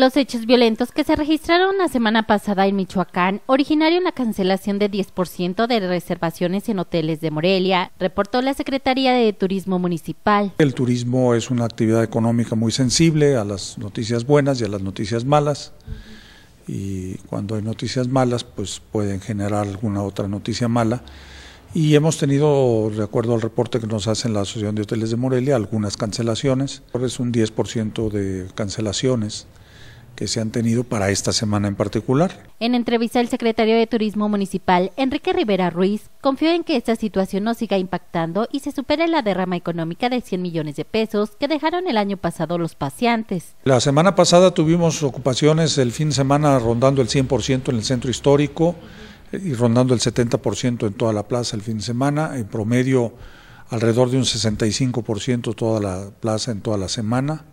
Los hechos violentos que se registraron la semana pasada en Michoacán originaron la cancelación de 10% de reservaciones en hoteles de Morelia, reportó la Secretaría de Turismo Municipal. El turismo es una actividad económica muy sensible a las noticias buenas y a las noticias malas. Y cuando hay noticias malas, pues pueden generar alguna otra noticia mala. Y hemos tenido, de acuerdo al reporte que nos hacen la Asociación de Hoteles de Morelia, algunas cancelaciones. Es un 10% de cancelaciones que se han tenido para esta semana en particular. En entrevista, el secretario de Turismo Municipal, Enrique Rivera Ruiz, confió en que esta situación no siga impactando y se supere la derrama económica de 100 millones de pesos que dejaron el año pasado los pacientes. La semana pasada tuvimos ocupaciones el fin de semana rondando el 100% en el centro histórico eh, y rondando el 70% en toda la plaza el fin de semana, en promedio alrededor de un 65% toda la plaza en toda la semana.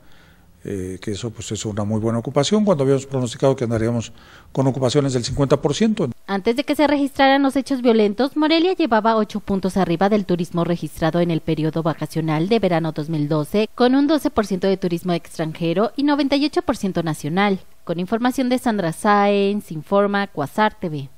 Eh, que eso pues es una muy buena ocupación, cuando habíamos pronosticado que andaríamos con ocupaciones del 50%. Antes de que se registraran los hechos violentos, Morelia llevaba ocho puntos arriba del turismo registrado en el periodo vacacional de verano 2012, con un 12% de turismo extranjero y 98% nacional. Con información de Sandra Saenz, Informa, Cuasar TV.